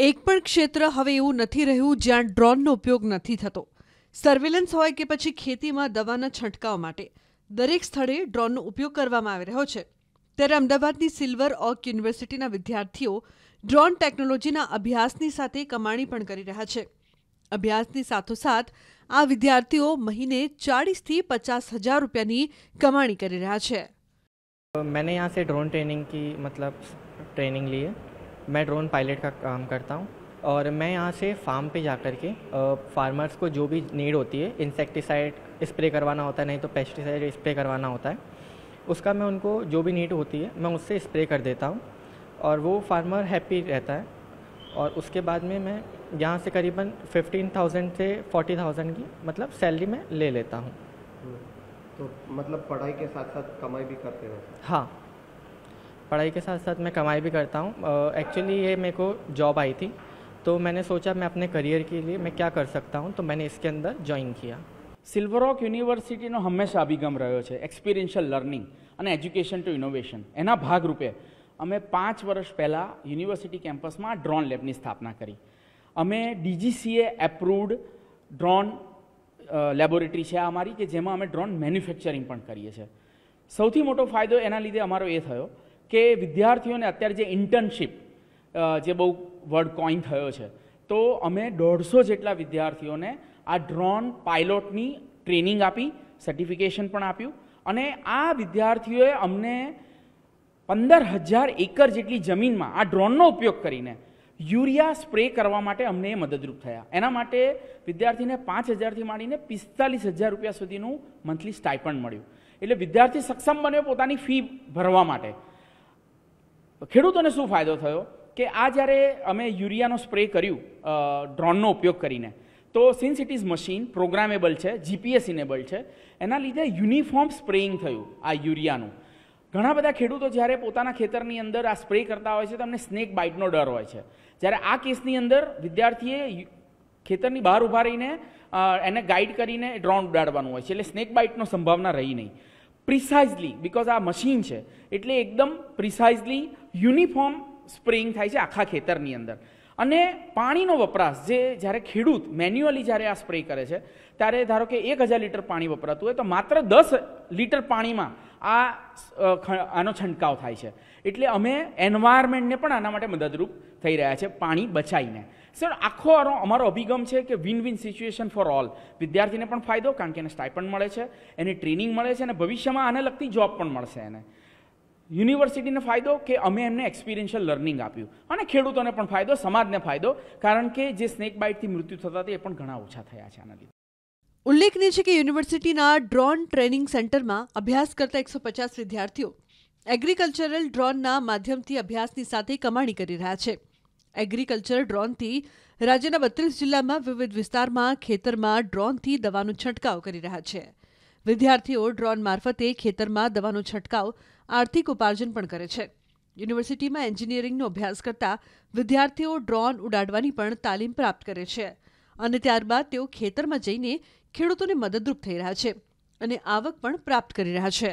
એક પણ ક્ષેત્ર હવે એવું નથી રહ્યું જ્યાં ડ્રોનનો ઉપયોગ નથી થતો સર્વેલન્સ હોય કે પછી ખેતીમાં દવાના છંટકાવ માટે દરેક સ્થળે ડ્રોનનો ઉપયોગ કરવામાં આવી રહ્યો છે ત્યારે અમદાવાદની સિલ્વર ઓક યુનિવર્સિટીના વિદ્યાર્થીઓ ડ્રોન ટેકનોલોજીના અભ્યાસની સાથે કમાણી પણ કરી રહ્યા છે અભ્યાસની સાથોસાથ આ વિદ્યાર્થીઓ મહિને ચાળીસથી પચાસ હજાર રૂપિયાની કમાણી કરી રહ્યા છે मैंने यहाँ से ड्रोन ट्रेनिंग की मतलब ट्रेनिंग ली है मैं ड्रोन पायलट का काम करता हूँ और मैं यहाँ से फार्म पे जा कर के फार्मर्स को जो भी नीड होती है इंसेक्टिसाइड स्प्रे करवाना होता है नहीं तो पेस्टिसाइड स्प्रे करवाना होता है उसका मैं उनको जो भी नीड होती है मैं उससे स्प्रे कर देता हूँ और वो फार्मर हैप्पी रहता है और उसके बाद में मैं यहाँ से करीबन थाउजेंड से थाउजेंड की मतलब सैलरी में ले लेता हूँ तो मतलब पढ़ाई के साथ साथ कमाई भी करते रहते हाँ पढ़ाई के साथ साथ मैं कमाई भी करता हूँ एक्चुअली ये मेरे को जॉब आई थी तो मैंने सोचा मैं अपने करियर के लिए मैं क्या कर सकता हूँ तो मैंने इसके अंदर ज्वाइन किया સિલ્વરોક યુનિવર્સિટીનો હંમેશા અભિગમ રહ્યો છે એક્સપિરિયન્શિયલ લર્નિંગ અને એજ્યુકેશન ટુ ઇનોવેશન એના ભાગરૂપે અમે પાંચ વર્ષ પહેલાં યુનિવર્સિટી કેમ્પસમાં ડ્રોન લેબની સ્થાપના કરી અમે ડીજીસીએ એપ્રુવડ ડ્રોન લેબોરેટરી છે અમારી કે જેમાં અમે ડ્રોન મેન્યુફેક્ચરિંગ પણ કરીએ છીએ સૌથી મોટો ફાયદો એના લીધે અમારો એ થયો કે વિદ્યાર્થીઓને અત્યારે જે ઇન્ટર્નશીપ જે બહુ વર્ડ કોઈન થયો છે તો અમે દોઢસો જેટલા વિદ્યાર્થીઓને આ ડ્રોન પાયલોટની ટ્રેનિંગ આપી સર્ટિફિકેશન પણ આપ્યું અને આ વિદ્યાર્થીઓએ અમને પંદર હજાર એકર જેટલી જમીનમાં આ ડ્રોનનો ઉપયોગ કરીને યુરિયા સ્પ્રે કરવા માટે અમને મદદરૂપ થયા એના માટે વિદ્યાર્થીને પાંચ હજારથી માંડીને પિસ્તાલીસ હજાર રૂપિયા સુધીનું મંથલી સ્ટાઇપન્ડ મળ્યું એટલે વિદ્યાર્થી સક્ષમ બન્યો પોતાની ફી ભરવા માટે ખેડૂતોને શું ફાયદો થયો કે આ જ્યારે અમે યુરિયાનો સ્પ્રે કર્યું ડ્રોનનો ઉપયોગ કરીને તો since it is machine programmable છે જીપીએસ ઇનેબલ છે એના લીધે યુનિફોર્મ સ્પ્રેઇંગ થયું આ યુરિયાનું ઘણા બધા ખેડૂતો જ્યારે પોતાના ખેતરની અંદર આ સ્પ્રે કરતા હોય છે તો એમને સ્નેક બાઇટનો ડર હોય છે જ્યારે આ કેસની અંદર વિદ્યાર્થીએ ખેતરની બહાર ઊભા રહીને એને ગાઈડ કરીને ડ્રોન ઉડાડવાનું હોય છે એટલે સ્નેક બાઇટનો સંભાવના રહી નહીં પ્રિસાઇઝલી બિકોઝ આ મશીન છે એટલે એકદમ પ્રિસાઇઝલી યુનિફોર્મ સ્પ્રેઇંગ થાય છે આખા ખેતરની અંદર અને પાણીનો વપરાશ જે જ્યારે ખેડૂત મેન્યુઅલી જ્યારે આ સ્પ્રે કરે છે ત્યારે ધારો કે એક હજાર લીટર પાણી વપરાતું હોય તો માત્ર દસ લીટર પાણીમાં આ આનો છંટકાવ થાય છે એટલે અમે એન્વાયરમેન્ટને પણ આના માટે મદદરૂપ થઈ રહ્યા છે પાણી બચાવીને સર આખો અમારો અભિગમ છે કે win win situation for all વિદ્યાર્થીને પણ ફાયદો કારણ કે એને સ્ટાઇપન્ડ મળે છે એને ટ્રેનિંગ મળે છે અને ભવિષ્યમાં આને લગતી જોબ પણ મળશે એને યુનિવર્સિટીને ફાયદો કે અમે એમને એક્સપિરિયન્શિયલ લર્નિંગ આપ્યું અને ખેડૂતોને પણ ફાયદો સમાજને ફાયદો કારણ કે જે સ્નેક બાઇટથી મૃત્યુ થતા હતા એ પણ ઘણા ઓછા થયા છે આના લીધે ઉલ્લેખનીય છે કે યુનિવર્સિટીના ડ્રોન ટ્રેનિંગ સેન્ટરમાં અભ્યાસ કરતા એકસો પચાસ વિદ્યાર્થીઓ એગ્રીકલ્ચરલ ડ્રોનના માધ્યમથી અભ્યાસની સાથે કમાણી કરી રહ્યા છે એગ્રીકલ્ચર ડ્રોનથી રાજ્યના બત્રીસ જિલ્લામાં વિવિધ વિસ્તારમાં ખેતરમાં ડ્રોનથી દવાનો છંટકાવ કરી રહ્યા છે વિદ્યાર્થીઓ ડ્રોન મારફતે ખેતરમાં દવાનો છંટકાવ આર્થિક ઉપાર્જન પણ કરે છે યુનિવર્સિટીમાં એન્જિનિયરિંગનો અભ્યાસ કરતા વિદ્યાર્થીઓ ડ્રોન ઉડાડવાની પણ તાલીમ પ્રાપ્ત કરે છે અને ત્યારબાદ તેઓ ખેતરમાં જઈને ખેડૂતોને મદદરૂપ થઈ રહ્યા છે અને આવક પણ પ્રાપ્ત કરી રહ્યા છે